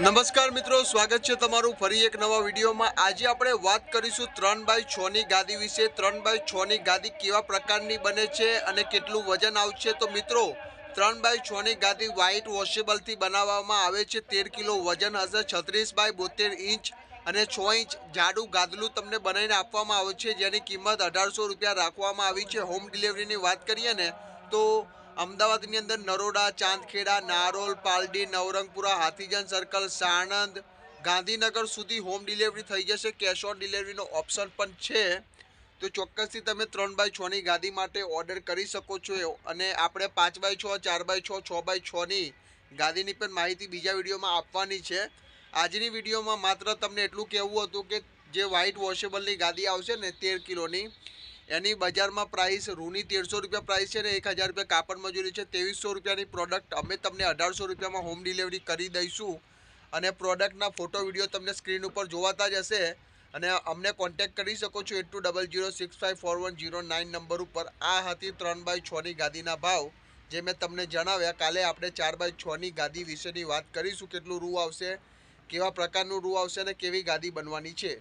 નમસ્કાર મિત્રો સ્વાગત છે તમારું ફરી એક નવા વિડીયોમાં આજે આપણે વાત કરીશું ત્રણ બાય છની ગાદી વિશે ત્રણ બાય છની ગાદી કેવા પ્રકારની બને છે અને કેટલું વજન આવશે તો મિત્રો ત્રણ બાય છની ગાદી વ્હાઇટ વોશેબલથી બનાવવામાં આવે છે તેર કિલો વજન હશે છત્રીસ બાય બોતેર ઇંચ અને છ ઇંચ જાડું ગાદલું તમને બનાવીને આપવામાં આવે છે જેની કિંમત અઢારસો રૂપિયા રાખવામાં આવી છે હોમ ડિલિવરીની વાત કરીએ ને તો અમદાવાદની અંદર નરોડા ચાંદખેડા નારોલ પાલડી નવરંગપુરા હાથીજન સર્કલ સાણંદ ગાંધીનગર સુધી હોમ ડિલિવરી થઈ જશે કેશ ઓન ડિલિવરીનો ઓપ્શન પણ છે તો ચોક્કસથી તમે ત્રણ બાય છની ગાદી માટે ઓર્ડર કરી શકો છો અને આપણે પાંચ બાય છ ચાર બાય છ છ બાય છની ગાદીની પણ માહિતી બીજા વિડીયોમાં આપવાની છે આજની વિડીયોમાં માત્ર તમને એટલું કહેવું હતું કે જે વ્હાઇટ વોશેબલની ગાદી આવશે ને તેર કિલોની એની બજારમાં પ્રાઇસ રૂની તેરસો રૂપિયા પ્રાઇસ છે ને એક હજાર રૂપિયા કાપડ મજૂરી છે ત્રેવીસો રૂપિયાની પ્રોડક્ટ અમે તમને અઢારસો રૂપિયામાં હોમ ડિલિવરી કરી દઈશું અને પ્રોડક્ટના ફોટો વિડીયો તમને સ્ક્રીન ઉપર જોવાતા જ હશે અને અમને કોન્ટેક્ટ કરી શકો છો at double zero six five four one zero nine number ઉપર આ હતી ત્રણ બાય છની ગાદીના ભાવ જે મેં તમને જણાવ્યા કાલે આપણે ચાર બાય છની ગાદી વિશેની વાત કરીશું કેટલું રૂ આવશે કેવા પ્રકારનું રૂ આવશે અને કેવી ગાદી બનવાની છે